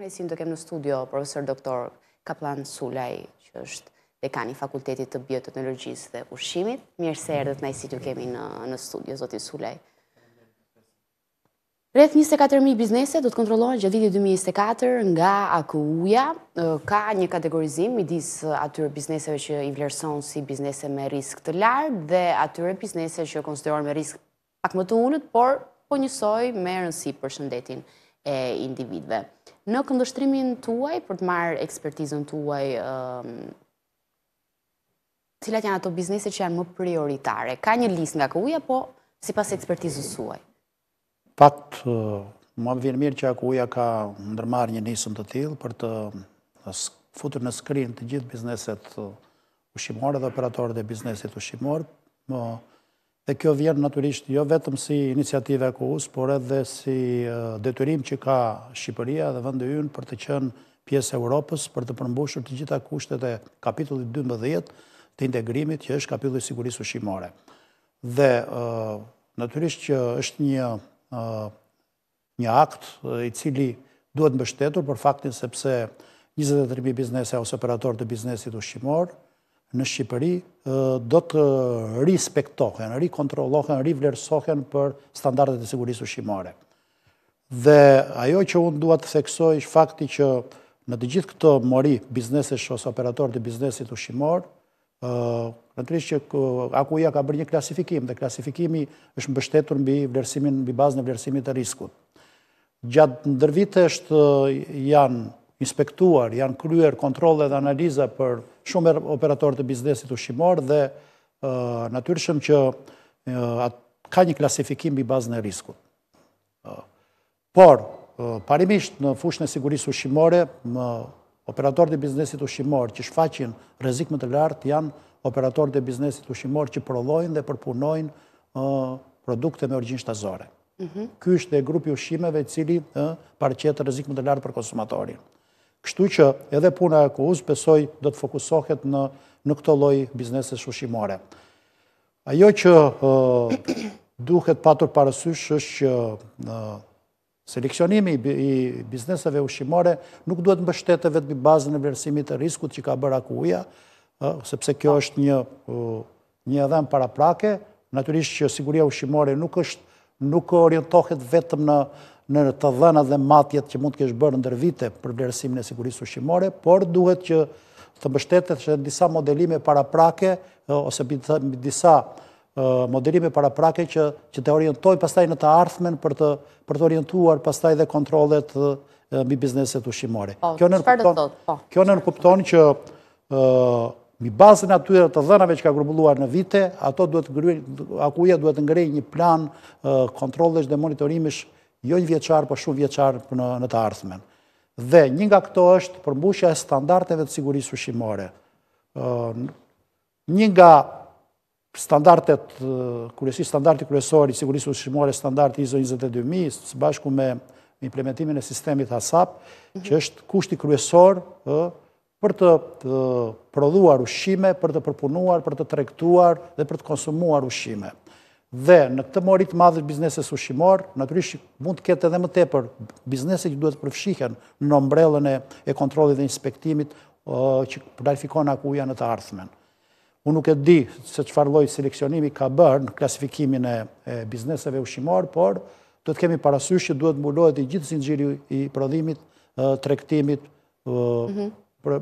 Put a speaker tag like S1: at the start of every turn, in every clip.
S1: kërësim të kemë në studio profesor doktor Kaplan Sulaj, që është dekani Fakultetit të Biotetnologjisë dhe Ushimit. Mirë se erdhët në i si të kemi në studio, zoti Sulaj. Rreth 24.000 biznese do të kontrolohen gjatë viti 2024 nga AKU-ja. Ka një kategorizim i disë atyre bizneseve që i vlerëson si biznese me risk të lartë dhe atyre biznese që konsideron me risk pak më të unët, por po njësoj me rënsi për shëndetin e individve. Në këndështrimin tuaj, për të marrë ekspertizën tuaj, cilat janë ato bizneset që janë më prioritare? Ka një list nga këuja, po si pas ekspertizës suaj?
S2: Pat, më më vjenë mirë që këuja ka ndërmarë një njësën të tilë për të futur në skrin të gjithë bizneset ushimore dhe operatorët e biznesit ushimore, më dhe kjo vjerë naturisht jo vetëm si inisiative e kohus, por edhe si detyrim që ka Shqipëria dhe vënde ynë për të qenë pjesë Europës për të përmbushur të gjitha kushtet e kapitullit 12 të integrimit që është kapitullit sigurisë u Shqimore. Dhe naturisht që është një akt i cili duhet mbështetur për faktin sepse 23.000 biznese ose operator të biznesit u Shqimore, në Shqipëri do të rispektohen, rikontrolohen, rivlerësohen për standartet e sigurisë shqimare. Dhe ajo që unë duhet të theksoj është fakti që në të gjithë këto mori biznesesh ose operator të biznesit shqimor, në të rishë që akuja ja ka bërë një klasifikim, dhe klasifikimi është mbështetur në bëjë bazë në vlerësimit e riskut. Gjatë ndërvit është janë inspektuar, janë kryer kontrole dhe analiza për shumë e operatorët të biznesit u shimor dhe natyrshëm që ka një klasifikim bi bazë në riskut. Por, parimisht në fushën e sigurisë u shimore, operatorët e biznesit u shimor që shfaqin rezik më të lartë janë operatorët e biznesit u shimor që prolojnë dhe përpunojnë produkte me orgjin shtazore. Mhm. Ky është e grupi u shimeve cili parqetë rezik më të lartë për konsumatorin. Kështu që edhe puna e kuuz, besoj do të fokusohet në këto loj bizneset shushimore. Ajo që duhet patur parësysh është që seleksionimi i bizneseve ushimore nuk duhet mbështete vetë bi bazë në vlerësimit e riskut që ka bërë akuja, sepse kjo është një një edhem para prake, naturisht që siguria ushimore nuk është, nuk orientohet vetëm në të dhena dhe matjet që mund të kesh bërë ndër vite për vlerësimin e sigurisë ushqimore, por duhet që të bështetet që disa modelime paraprake ose disa modelime paraprake që që të orientoj pastaj në të ardhmen për të për të orientuar pastaj dhe kontrollet mbi bizneset ushqimore. Po, kjo në kupton, po. kjo që ë mbi bazën atyre të dhënave që ka grumbulluar në vite, ato duhet ngrihen, akuja duhet ngrej një plan kontrollesh dhe monitorimesh jo një vjeqar, po për shumë vjeqar në të ardhmen. Dhe një nga këto është përmbushja e standarteve të sigurisë ushimore. Një nga standartet, kërësi standartit kërësori, sigurisë ushimore, standartit ISO 22000, së bashku me implementimin e sistemi të ASAP, mhm. që është kushti kërësor për të produar ushime, për të përpunuar, për të trektuar dhe për të konsumuar ushime dhe në këtë morit madhës bizneses ushimor, naturisht mund të ketë edhe më tepër biznese që duhet përfshihen në ombrellën e kontrolit dhe inspektimit që planifikon akuja në të arthmen. Unë nuk e di se që farloj seleksionimi ka bërë në klasifikimin e bizneseve ushimor, por do të kemi parasysh që duhet mbulohet i gjithë zinëgjiri i prodhimit, trektimit, mhm.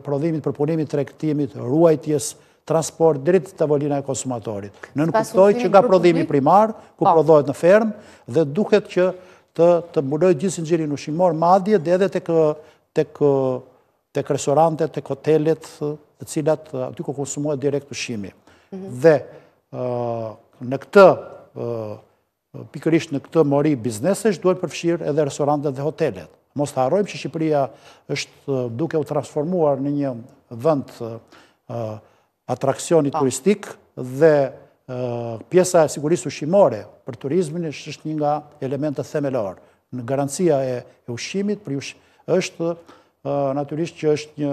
S2: prodhimit, përpunimit, trektimit, ruajtjes, transport drit të tavolina e konsumatorit. Në nënkuptoj që nga prodhimi primar, ku po. prodhojt në ferm, dhe duket që të mbuloj gjithë në gjiri në shimor madhje dhe edhe të kresorante, të kotelet, të cilat aty ku konsumohet direkt të shimi. Mhm. Dhe në këtë pikërisht në këtë mori biznesesh, duhet përfshirë edhe restorantet dhe hotelet. Mos të harojmë që Shqipëria është duke u transformuar në një vënd atrakcionit po. turistik dhe pjesa e sigurisë ushimore për turizmin është një nga elementet themelor. Në garancia e ushimit është naturisht që është një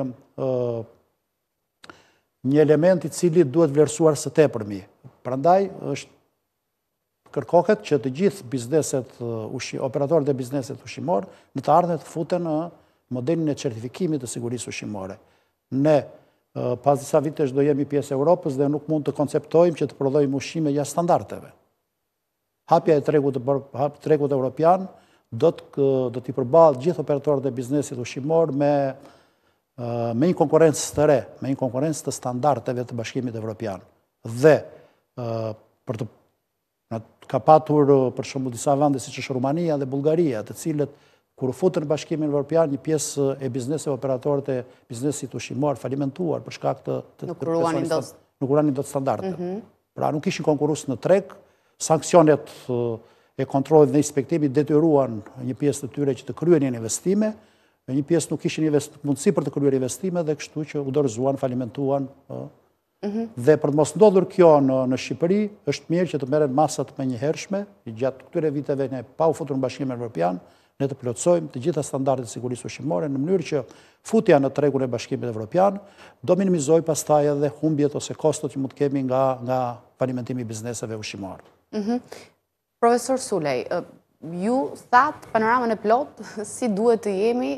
S2: një element i cili duhet vlerësuar së te përmi. Prandaj është kërkohet që të gjithë bizneset, operatorët e bizneset ushimor në të ardhën të futen në modelin e certifikimit të sigurisë ushimore. Ne pas disa vitesh do jemi pjesë Europës dhe nuk mund të konceptojmë që të prodhojmë ushime jashtë standarteve. Hapja e tregut evropian do t'i përbalë gjithë operatorët e biznesit ushimor me një konkurencë të re, me një konkurencë të standarteve të bashkimit evropian. Dhe për të ka patur për shumë disa vande si që shë Rumania dhe Bulgaria, të cilët Kërë futë në bashkimin vërpjarë, një pjesë e biznes operatorët e biznesit u shimuar, falimentuar, përshka këtë... Nuk do të... Nuk kërruan standarte. Mhm. Pra nuk ishin konkurus në treg, sankcionet e kontrolit dhe inspektimit detyruan një pjesë të tyre që të kryen një investime, një pjesë nuk ishin mundësi për të kryen investime, dhe kështu që u dorëzuan, falimentuan. Mhm. Dhe për të mos ndodhur kjo në Shqipëri, është mirë që të meren masat me një hershme, i gjatë këtyre viteve në pa u futur në bashkimin vërpjarë, ne të plotsojmë të gjitha standardit sigurisë ushqimore në mënyrë që futja në tregun e bashkimit evropian do minimizoj pas taj edhe humbjet ose kostot që mund të kemi nga panimentimi bizneseve ushqimore.
S1: Mhm. Profesor Sulej, ju thatë panoramën e plot si duhet të jemi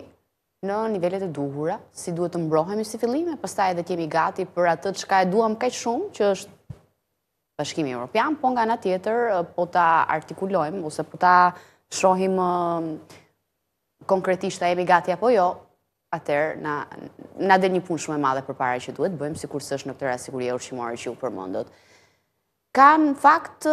S1: në nivellet e duhura, si duhet të mbrohemi si fillime, pas taj edhe të jemi gati për atët qka e duham kaj shumë që është bashkimi evropian, po nga nga tjetër po ta artikulojmë ose po ta shohim um, konkretisht a jemi gati apo jo, atër na dhe një punë shumë e madhe për pare që duhet, bëjmë si kurse në në këtëra sigurie urshimore që ju përmëndot. Ka në fakt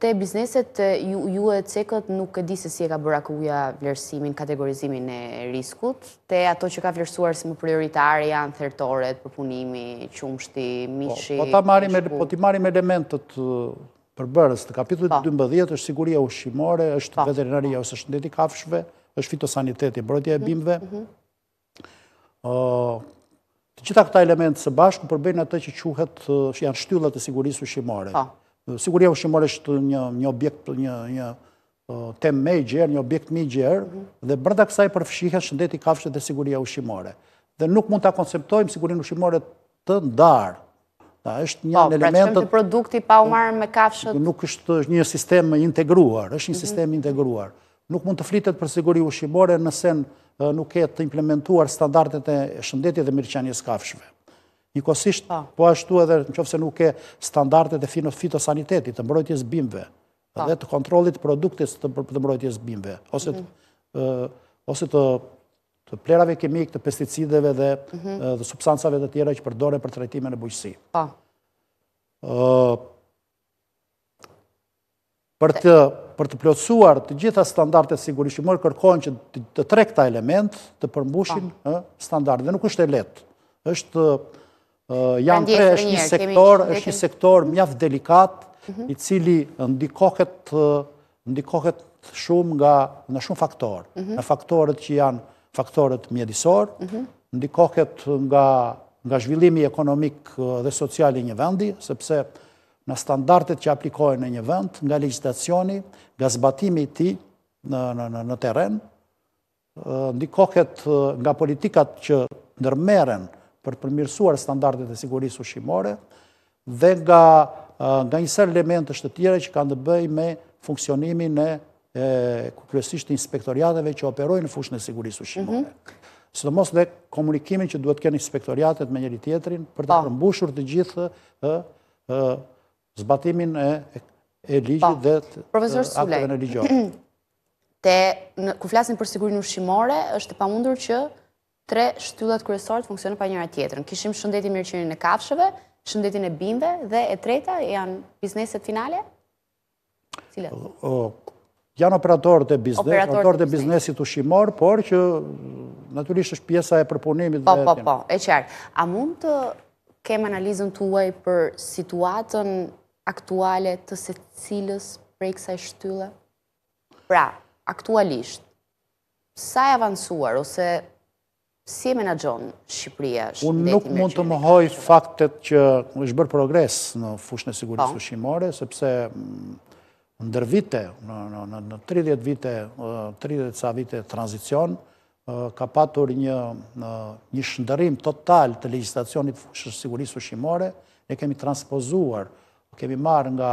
S1: të bizneset ju e cekët nuk e di se si e ka bëra akuja vlerësimin, kategorizimin e riskut, të ato që ka vlerësuar si më prioritare janë thertoret, përpunimi, qumshti, mishi... Po, po, po ti
S2: marim elementët përbërës të kapitullit 12, po. është siguria ushqimore, është po. veterinaria ose shëndeti kafshve, është fitosaniteti, brojtja e mhm, bimve. Mhm. Të qita këta elementë së bashku përbëjnë atë që quhet, janë shtyllat e sigurisë ushqimore. Po. Siguria ushqimore është një objekt, një tem me i gjerë, një objekt me i gjerë, mhm. dhe bërda kësaj përfëshihet shëndeti kafshve dhe siguria ushqimore. Dhe nuk mund të konceptojmë sigurin ushqimore të ndarë, është po, një pra, element... Po, pra që të
S1: produkti pa umarë me kafshët...
S2: Nuk është një sistem integruar, është një mhm. sistem integruar. Nuk mund të flitet për siguri u shqibore nëse nuk e të implementuar standartet e shëndetit dhe mirëqenjës kafshëve. Njëkosisht, po. po ashtu edhe në qofë se nuk e standartet e fitosanitetit, të mbrojtjes bimve, po. dhe të kontrolit produktis të mbrojtjes bimve, ose të mhm të plerave kemik, të pesticideve dhe substancave dhe tjera që përdore për tretime në bujqësi. Pa. Po. Për të plotësuar të gjitha standartet sigurishimor, kërkojnë që të trek këta element të përmbushin po. standardet. Dhe nuk është e letë. është janë tre, është një sektor, është një sektor mjaftë delikat, mhm. i cili ndikohet shumë nga në shumë faktorë. Mhm. Në faktorët që janë faktorët mjedisor, ndikohet nga zhvillimi ekonomik dhe sociali një vendi, sepse në standartet që aplikohen në një vend, nga legislacioni, nga zbatimi ti në teren, ndikohet nga politikat që nërmeren për përmirësuar standartet e sigurisë ushimore, dhe nga njësër elementës të tjere që kanë të bëj me funksionimin e kërësisht inspektoriateve që operojnë në fushën e sigurisë ushqimore. Mhm. Së të mos dhe komunikimin që duhet kërë inspektoriatet me njëri tjetrin për të përmbushur të gjithë zbatimin e ligjit dhe aktëve në ligjohet.
S1: Te, ku flasin për sigurin ushqimore, është pa mundur që tre shtyllat kërësorët të funksionë pa njëra tjetërën. Kishim shëndetin mirëqenin e kafshëve, shëndetin e bimbe dhe e treta janë bizneset finale?
S2: janë operatorët e biznesit, operatorët e biznesit u shimor, por që naturisht është pjesa e përpunimit. Po, po, po,
S1: e qërë. A mund të kemë analizën të uaj për situatën aktuale të se cilës prej kësa e shtylle? Pra, aktualisht, sa e avancuar ose si e menagjon Shqipëria? Unë nuk mund
S2: të më hoj faktet që është bërë progres në fushën e sigurisë po. u shimore, sepse mm, ndër vite, në 30 vite, 30 sa vite tranzicion, ka patur një shëndërim total të legislacionit fushës sigurisë ushimore, ne kemi transpozuar, kemi marë nga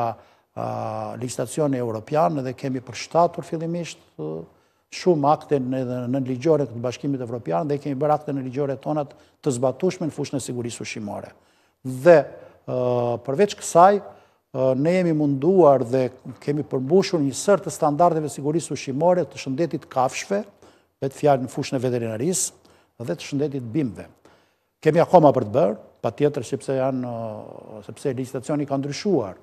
S2: legislacioni europian dhe kemi përshtatur fillimisht shumë akte në ligjore të bashkimit evropian dhe kemi bërë akte në ligjore tonat të zbatushme në fushën e sigurisë ushimore. Dhe përveç kësaj, ne jemi munduar dhe kemi përmbushur një sërë të standardeve sigurisë ushimore të shëndetit kafshve, vetë fjarë në fushën e veterinarisë, dhe të shëndetit bimve. Kemi akoma për të bërë, pa tjetër sepse janë, sepse legislacioni ka ndryshuar.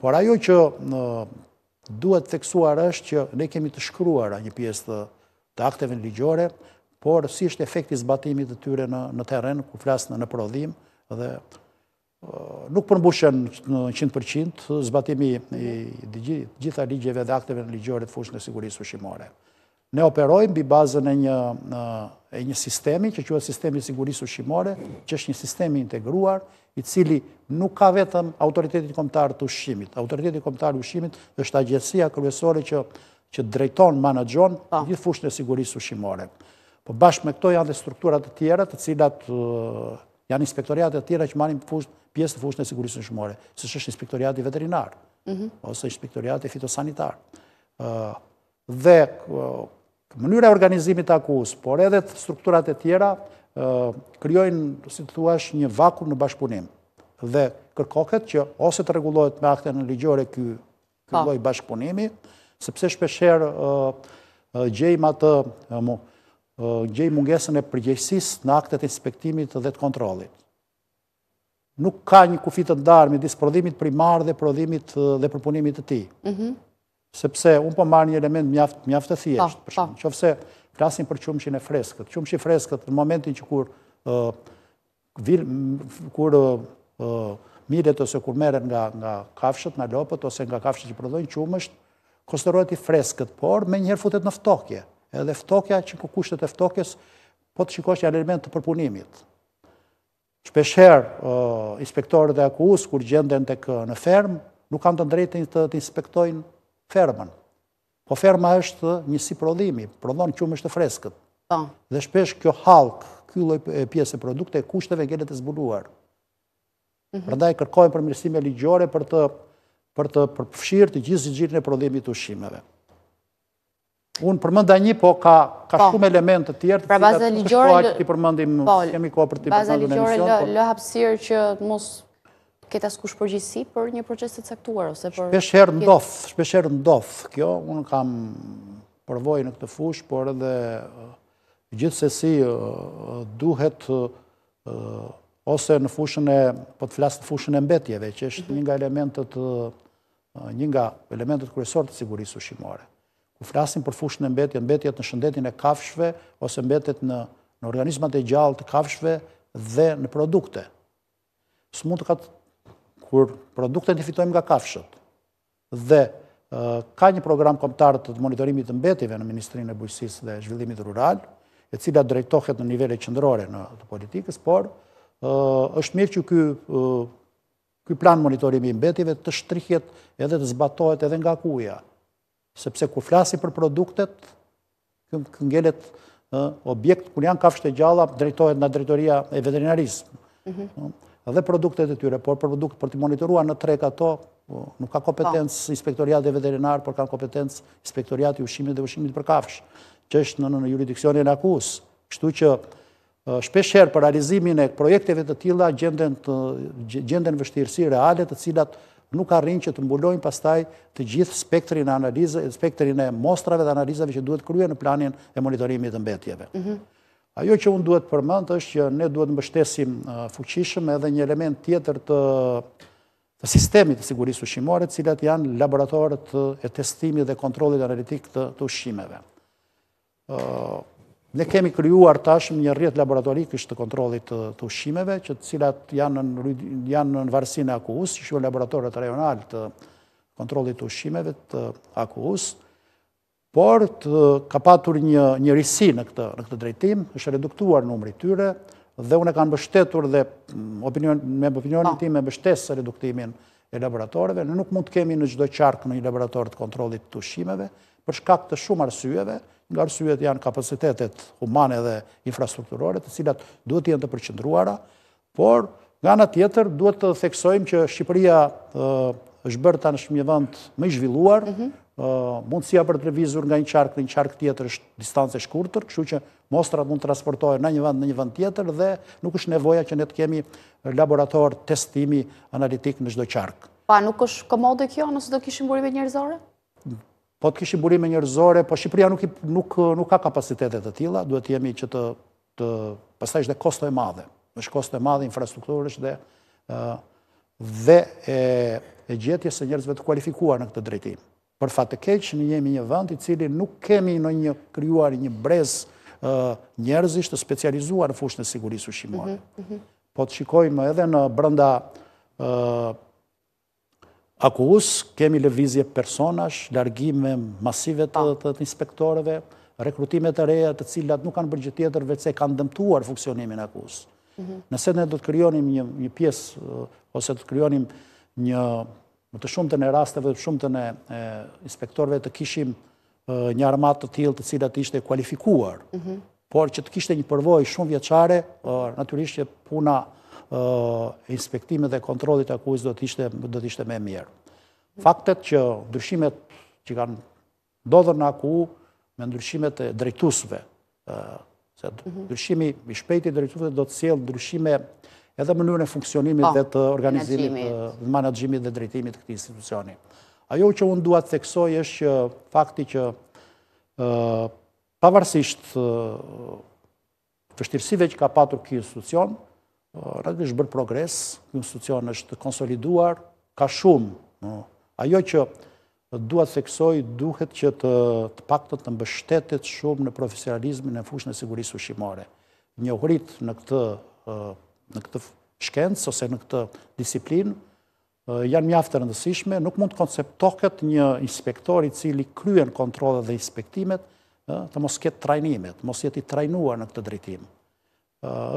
S2: Por ajo që duhet duhet theksuar është që ne kemi të shkruar a një pjesë të, akteve në ligjore, por si është efekti zbatimit të tyre në, në teren, ku flasë në, në prodhim dhe nuk përmbushen në 100% zbatimi i gjitha ligjeve dhe akteve në ligjore të fushën e sigurisë ushimore. Ne operojmë bi bazën e një, e një sistemi, që që e sistemi sigurisë ushimore, që është një sistemi integruar, i cili nuk ka vetëm autoritetit komptarë të ushimit. Autoritetit komptarë të ushimit është agjesia kërësore që, që drejton, manajon, po. gjithë fushën e sigurisë ushimore. Po bashkë me këto janë dhe strukturat të tjera të cilat janë inspektoriate të tjera që marim pjesë të fushën e sigurisë në shumore, së shështë inspektoriate veterinarë, mhm. ose inspektoriate fitosanitarë. Dhe mënyre organizimit të akusë, por edhe të strukturat e tjera, kryojnë, si të thuash, një vakum në bashkëpunim. Dhe kërkohet që ose të regulojt me akte në ligjore këlloj po. bashkëpunimi, sepse shpesherë gjejmë atë gjej mungesën e përgjegjësisë në aktet inspektimit dhe të kontrolit. Nuk ka një kufit të ndarë me disë prodhimit primar dhe prodhimit dhe përpunimit të ti. Mhm. Sepse, unë po marrë një element mjaftë të thjesht. Qofse, po, krasin për po. qumëshin e freskët. Qumëshin freskët, në momentin që kur kur miret ose kur meren nga kafshët, nga lopët, ose nga kafshët që prodhojnë qumësht, kosterojt i freskët, por me njëherë futet në ftokje edhe ftokja që ku kushtet e ftokjes, po të shikosh që janë element të përpunimit. Shpesher, inspektorët e akus, kur gjendën të kë në ferm, nuk kanë të ndrejtën të inspektojnë fermën. Po ferma është njësi prodhimi, prodhonë qumë është freskët. Po. Dhe shpesh kjo halk, kjo pjesë e produkte, kushteve gjenet të zbuluar. Mhm. Rëndaj kërkojnë për mirësime ligjore për të përfshirë të gjithë zhjirën e prodhimi të ushimeve. Unë përmënda një, po ka po. shumë element të tjertë. Pra baza ligjore, lë po,
S1: hapsirë që të mos këtë asku shpërgjisi për një proces të caktuar, ose për... Shpesherë ndofë,
S2: shpesherë ndofë, kjo, unë kam përvoj në këtë fushë, por edhe gjithë se si duhet ose në fushën e, po të flasë në fushën e mbetjeve, që është mhm. një nga elementet, një nga elementet të sigurisë u shimore ku flasim për fushën e mbetjet, mbetjet në shëndetin e kafshve, ose mbetjet në organismat e gjallë të kafshve dhe në produkte. Së mund të katë, kur produkte në fitojmë nga kafshët, dhe ka një program komptarët të monitorimit të mbetjive në Ministrinë e Bujësis dhe Zhvillimit Rural, e cila drejtohet në nivele qëndrore në politikës, por është mirë që këj plan monitorimi mbetive të shtrihet edhe të zbatojt edhe nga kuja, sepse ku flasi për produktet, këngelet objekt, kër janë kafsh të gjalla, drejtojt nga drejtoria e veterinarisë, mhm. dhe produktet e tyre, por për produkt për të monitorua në trek ato, po, nuk ka kompetens po. inspektoriat e veterinar, por ka kompetens inspektoriat i ushimit dhe ushimit për kafsh, që është në në juridikcionin e akus. kështu që shpesher për realizimin e projekteve të tila gjenden vështirësi realet të cilat nuk arrin që të mbulojnë pastaj të gjithë spektrin e analizë, spektrin e mostrave dhe analizave që duhet kryen në planin e monitorimit të mbetjeve. Mhm. Ajo që unë duhet përmënd është që ne duhet mbështesim fuqishëm edhe një element tjetër të sistemi të sigurisë ushqimore, cilat janë laboratorët e testimi dhe kontrolit analitik të ushqimeve. Në Ne kemi kryuar tashmë një rjetë laboratorik ishtë të kontrolit të ushimeve, që cilat janë në e AKUS, që shumë laboratorit rejonal të kontrolit të ushimeve të AKUS, por të ka patur një risi në këtë drejtim, është reduktuar numri tyre, dhe une kanë bështetur dhe mm, me opinionin po. tim e bështesë reduktimin të e laboratorëve, në nuk mund të kemi në gjdo qarkë në i laboratorët kontrolit të ushimeve, për shkak të shumë arsyeve, nga arsyeve të janë kapacitetet humane dhe infrastrukturore, të cilat duhet të jenë të përqëndruara, por nga në tjetër duhet të theksojmë që Shqipëria është bërë të në shmjëvënd më i zhvilluar, mhm mundësia për të revizur nga një qarkë në një qarkë tjetër është distance shkurëtër, këshu që mostrat mund të transportojë në një vend në një vend tjetër dhe nuk është nevoja që ne të kemi laborator testimi analitik në shdoj qarkë.
S1: Pa, nuk është komode kjo nësë do kishim burime njërzore?
S2: Po të kishim burime njërzore, po Shqipëria nuk ka kapacitetet të tila, duhet jemi që të pasaj shde kosto e madhe, është kosto e madhe infrastrukturës dhe dhe e gjetje se njërzve të kualifikuar në këtë drejtim. Për fatë keqë, në jemi një vënd i cili nuk kemi në një kryuar një brez njerëzisht të specializuar në fushën e sigurisë u shimore. Mhm, mhm, mhm. Po të shikojmë edhe në brënda akus, kemi levizje personash, largime masive të inspektoreve, rekrutimet e reja të cilat nuk kanë bërgjë tjetër vece kanë dëmtuar funksionimin akus. Nëse ne do të kryonim një pjesë, ose do të kryonim një Më të shumë të në rasteve, shumë të në inspektorve të kishim një armat të tjilë të cilat ishte kualifikuar. Mhm. Por që të kishte një përvoj shumë vjeqare, naturisht që puna inspektimit dhe kontrolit akuz do të ishte me mirë. Faktet që ndryshimet që kanë dodhër në aku me ndryshimet e drejtusve, se mhm. ndryshimi i shpejti drejtusve do të siel ndryshime edhe mënyrën e funksionimit po, dhe të organizimit dhe managjimit dhe drejtimit këti institucioni. Ajo që unë duat theksoj është që fakti që pavarësisht fështirësive që ka patur këj institucion, rrëtë është bërë progres, këj institucion është konsoliduar, ka shumë. Ajo që duat theksoj duhet që të paktët të mbështetit shumë në profesionalizmin e fushën e sigurisë u Një Njohërit në këtë në këtë shkencë ose në këtë disiplinë, janë mjaftë rëndësishme, nuk mund të konceptohet një inspektor i cili kryen kontrole dhe inspektimet të mos ketë trajnimet, mos jeti trajnuar në këtë drejtim.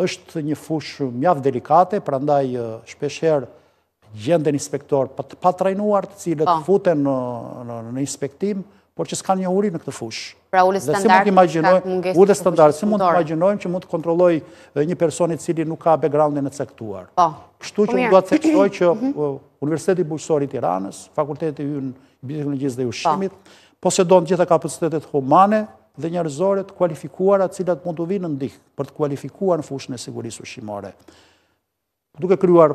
S2: është një fush mjaftë delikate, prandaj shpesherë gjenden inspektor pa të pa trajnuar, të cilët po. futen në inspektim, por që s'kan një uri në këtë fush.
S1: Pra ule standart, si mund të standart,
S2: si mund të imaginojmë që mund të kontrolloj një personit cili nuk ka backgroundin e cektuar. Po, Kështu që unë po duhet të cektoj që mhm. Universiteti Bujësori Tiranës, Fakulteti në Biologjisë dhe Ushqimit, po. posedon gjitha kapacitetet humane, dhe njerëzore të atë cilat mund të vinë në ndihë për të kualifikuar në fushën e sigurisë ushqimore. Duke kryuar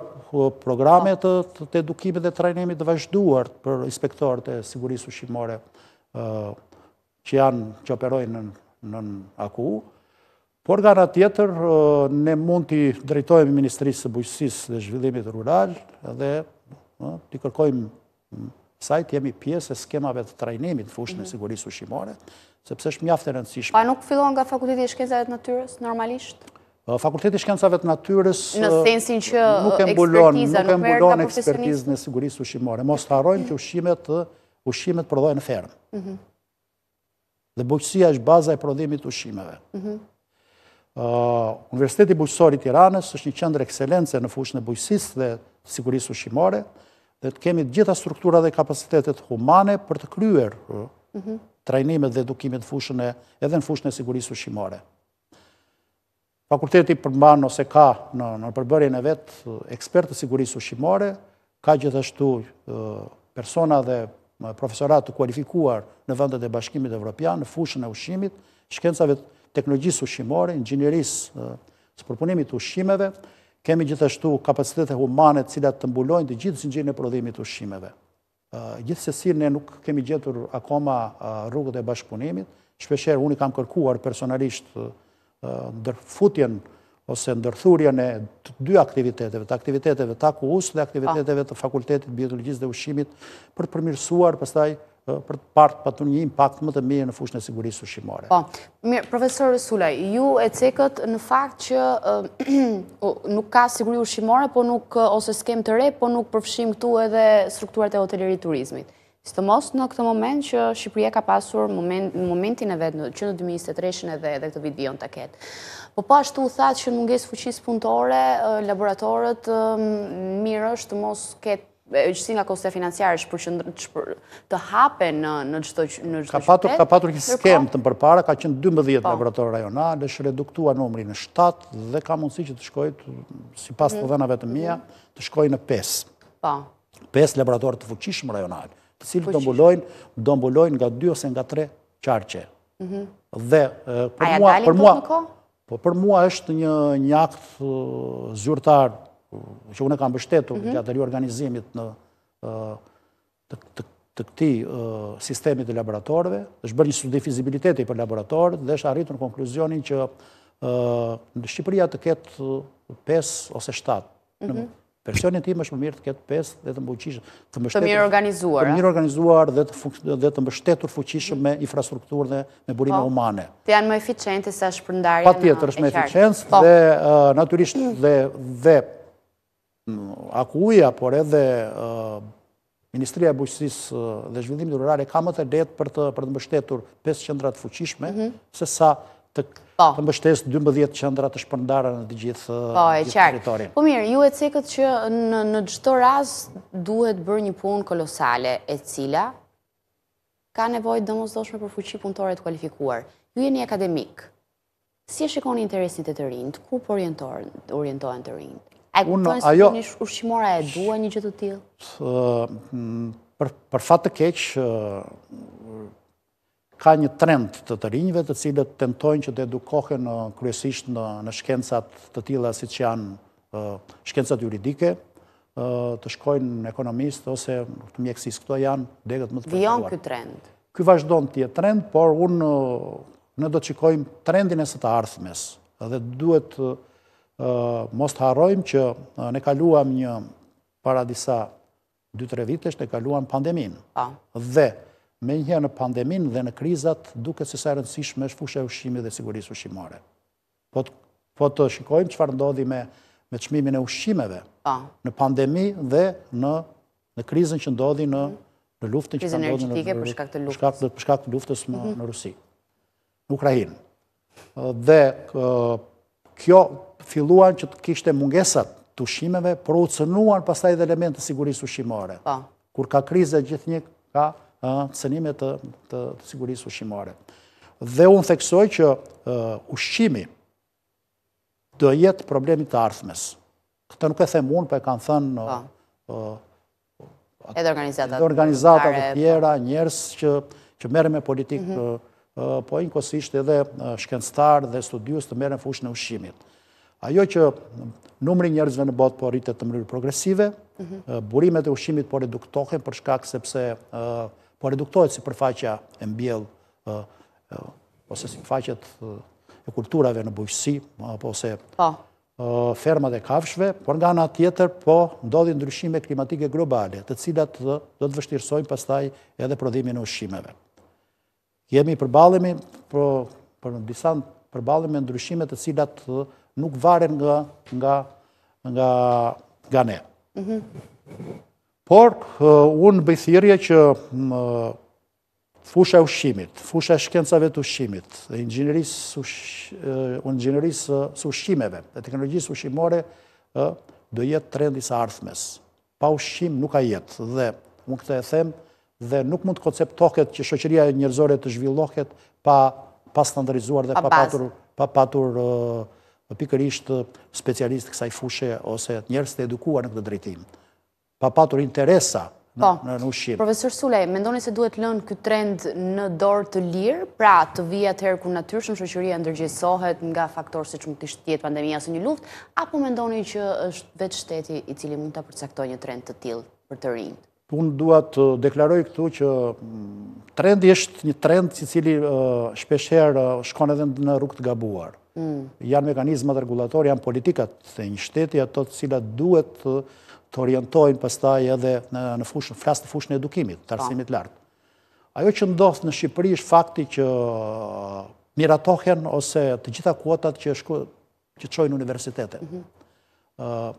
S2: programet po. të edukimit dhe trajnimit të vazhduar për inspektorët e sigurisë ushqimore, që janë që operojnë në AKU, por nga nga tjetër, ne mund të drejtojmë Ministrisë së Bujësisë dhe Zhvillimit Rural dhe të kërkojmë sajtë jemi pjesë e skemave të trajnimit të fushën e mhm. sigurisë ushimore, sepse është mjaftë e rëndësishme.
S1: Pa nuk fillon nga Fakultetit e Shkenzave të Natyres, normalisht?
S2: Fakultetit e Shkenzave të Natyres
S1: nuk e mbulon ekspertizë
S2: në sigurisë ushimore. Mos të harojnë që ushimet të ushqimet përdoj në fermë. Mhm. Dhe buqësia është baza e prodhimit ushimeve. Mhm. Universiteti Buqësori Tiranës është një qëndrë ekselence në fushën e buqësis dhe sigurisë ushimore, dhe të kemi gjitha struktura dhe kapacitetet humane për të kryer mhm. trajnimet dhe edukimit fushën e edhe në fushën e sigurisë ushimore. Fakultetit përmban ose ka në përbërjen e vetë ekspertë të sigurisë ushimore, ka gjithashtu persona dhe profesorat të kualifikuar në vëndet e bashkimit evropian, në fushën e ushimit, shkencave të teknologjisë ushimore, ingjinerisë së përpunimit të ushimeve, kemi gjithashtu kapacitetet e humane cilat të mbulojnë të gjithës një e prodhimit të ushimeve. Gjithës sirë ne nuk kemi gjithur akoma rrugët e bashkëpunimit, shpesherë unë i kam kërkuar personalisht dërfutjen ose ndërthurjen e dy aktiviteteve, të aktiviteteve të AKUS dhe aktiviteteve të Fakultetit Biologjisë dhe Ushimit për të përmirësuar përstaj për të partë për të një impact më të mirë në fushën e sigurisë ushimore.
S1: Po, profesor Sulej, ju e cekët në fakt që nuk ka sigurisë ushimore, po nuk, ose skem të re, po nuk përfshim këtu edhe strukturat e hotelerit turizmit. Së të mos në këtë moment që Shqipëria ka pasur momentin e vetë në 2023 edhe këtë vit vion të ketë. Po pashtu po u thatë që nënges fëqis punëtore, laboratorët mirë është të mos ketë gjësi nga koste financiarës për që të hape në gjithë të qytet. Ka patur një skemë
S2: të mërpara, ka qënë 12 po. laboratorë rajonale, është reduktua në umri në 7 dhe ka mundësi që të shkoj, si pas të dhenave mhm. të mija, të shkoj në 5. 5 po. laboratorë të fuqishmë rajonale, të cilë të mbulojnë nga 2 ose nga 3 qarqe. Aja mhm. për në Po për mua është një akt uh, zyrtar që unë e kam bështetu mhm. gjatë riorganizimit në uh, të këti uh, sistemi të laboratorve, është bërë një studi fizibiliteti për laborator, dhe është arritu në konkluzionin që në Shqipëria të ketë 5 ose 7 në mhm. Personin tim është më mirë të ketë pesë dhe të mbuqishë, të mbështetur. mirë organizuar. Të mirë organizuar dhe të, dhe të mbështetur fuqishëm me infrastruktur dhe me burime po. humane. umane.
S1: Të janë më eficiente se është përndarje në e qartë. Pa është më eficiente po. dhe
S2: naturisht dhe, dhe akuja, por edhe Ministria e Bujqësis dhe Zhvillimit Rurare, ka më të detë për të, për të mbështetur 5 qëndrat fuqishme, mm se sa Po. të mbështes 12 qëndra të shpëndara në të gjithë po, teritorin. Po
S1: mirë, ju e cekët që në gjithë të ras duhet bërë një punë kolosale e cila ka nevojt dëmosdoshme për fuqi punëtore të kualifikuar. Ju e një akademik. si e shikoni interesit e të rinjët, ku për po orientohen të rinjët? A e të një ushqimora e duhet një gjithë të
S2: tjilë? Për fatë të keqë, ka një trend të të rinjëve të cilët tentojnë që të edukohen uh, kryesisht në shkencat të tila si që janë uh, shkencat juridike, uh, të shkojnë në ekonomist ose të mjekësisë. Këto janë degët më të përgjuar. Vion këtë trend? Këtë vazhdojnë të jetë trend, por unë në do të qikojmë trendin e së të arthmes. Dhe duhet mos të harojmë që ne kaluam një para disa 2-3 vitesh ne kaluam pandeminë. Po. Dhe me një në pandemin dhe në krizat, duke se sa rëndësishme është fushë e ushqimi dhe sigurisë ushqimore. Po, po të shikojmë qëfar ndodhi me me qmimin e ushqimeve po. në pandemi dhe në krizën që ndodhi në mhm. luftën që ndodhi në luftës. Përshkak të luftës në mhm. Rusi, në Ukrajin. Dhe kjo filluan që të kishte mungesat të ushqimeve, pro ucenuan pasaj dhe elementë të sigurisë ushqimore. Po. Kur ka krizë e gjithë një ka cënime të, të, të sigurisë ushqimare. Dhe unë theksoj që uh, ushqimi dhe jetë problemit të arthmes. Këtë nuk e them unë, për po e kanë thënë... Uh,
S1: edhe organizatat. organizatat të po.
S2: tjera, njerës që, që merë me politikë, mm -hmm. uh, po inë edhe shkencëtar dhe studius të merë në fushën e ushqimit. Ajo që numri njerëzve në botë po rritet të mërirë progresive,
S3: mm -hmm.
S2: burimet e ushqimit po reduktohen për shkak sepse uh, po reduktohet si përfaqja e mbjell, ose si përfaqet e kulturave në bujqësi, ose po. fermat e kafshve, por nga nga tjetër, po ndodhin ndryshime klimatike globale, të cilat do të vështirësojnë pastaj edhe prodhimin në ushqimeve. Jemi përbalemi, për në disan përbalemi ndryshime të cilat nuk varen nga ne. Mhm. Por, unë bëjthirje që fusha ushqimit, fusha shkencave të ushqimit, e ingjinerisë së ushqimeve, e teknologjisë ushqimore, dhe jetë të rendisë arthmes. Pa ushqim nuk a jetë, dhe unë këtë e dhe nuk mund të konceptohet që shoqëria e njërzore të zhvillohet pa standarizuar dhe pa patur pikërisht specialistë kësaj fushë ose njërës të edukuar në këtë drejtimë pa patur interesa po. në ushqim.
S1: Profesor Sulej, mendoni se duhet lënë këtë trend në dorë të lirë, pra të vijat të herë kur natyrshëm shëqëria ndërgjësohet nga faktor se që më të ishtë tjetë pandemija së një luft, apo mendoni që është vetë shteti i cili mund të përcaktoj një trend të tilë për të rinjë?
S2: Unë duhet të deklaroj këtu që mm, trendi është një trend që cili shpesherë shkone dhe në rrugë të gabuar. Mm. Janë mekanizmat regulator, janë politikat të një shteti ato cilat duhet të të orientojnë pastaj edhe në fushën, flasë në fushën e edukimit, të po. arsimit lartë. Ajo që ndodhë në Shqipëri është fakti që uh, miratohen ose të gjitha kuotat që që shojnë universitetet. Të mhm.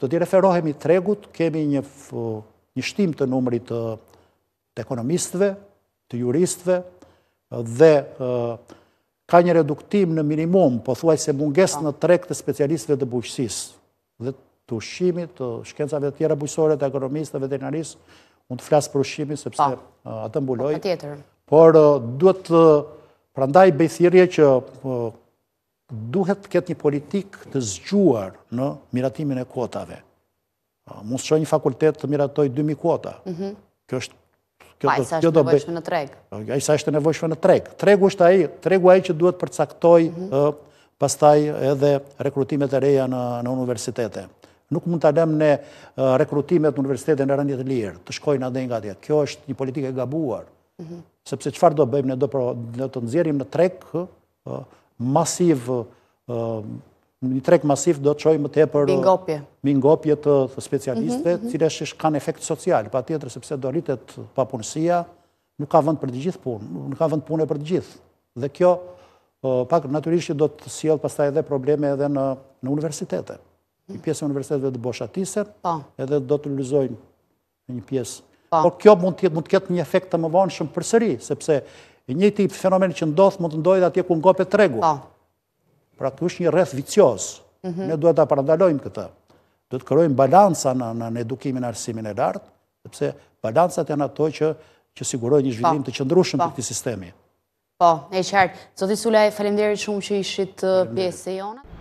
S2: uh, ti referohemi tregut, kemi një uh, shtim të numrit të ekonomistve, të juristve, dhe ka një reduktim në minimum, po thuaj se munges në treg të specialistve dhe buqësis. Dhe të ushimit, të shkencave të tjera bujësore, të ekonomisë, të veterinarisë, unë të flasë për ushimit, sepse po. atë mbuloj. Po, pa, pa tjetër. Por duhet të prandaj bejthirje që duhet të ketë një politikë të zgjuar në miratimin e kuotave. Musë që një fakultet të miratoj 2.000 kuota. Mhm. Kjo është Pa, isa është nevojshme në treg. Isa është nevojshme në treg. Tregu është aji, tregu aji që duhet përcaktoj mhm. pastaj edhe rekrutimet e reja në universitetet Nuk mund të alem në rekrutimet në universitetet në rëndjet lirë, të shkojnë adhe nga tjetë. Kjo është një politike gabuar, mhm. sepse qëfar do bëjmë, ne do të nëzjerim në trek masiv, një trek masiv do të qojmë të e për... Mingopje. Mingopje të specialistve, mhm, mhm. cilë është kanë efekt social, pa tjetër sepse do rritet papunësia, nuk ka vënd për të gjithë punë, nuk ka vënd punë e për të gjithë. Dhe kjo, pak, naturisht do të sjellë pastaj edhe probleme edhe në universitetet një pjesë universitetve të boshatise, po. edhe do të lëzojmë një pjesë. Po. Por kjo mund të ketë një efekt të më vanë shumë për sëri, sepse një tip fenomen që ndodhë mund të ndodhë dhe atje ku ngope tregu. Po. Pra të është një rreth vicios. Mhm. Ne duhet të parandalojmë këta. Do të kërojmë balansa në edukimin arsimin e lartë, sepse balansat e në to që siguroj një zhvillim të qëndrushën për këti sistemi.
S1: Po, e qartë. Zotisulaj, falemderit shumë që ishit uh, pjesë e jonë.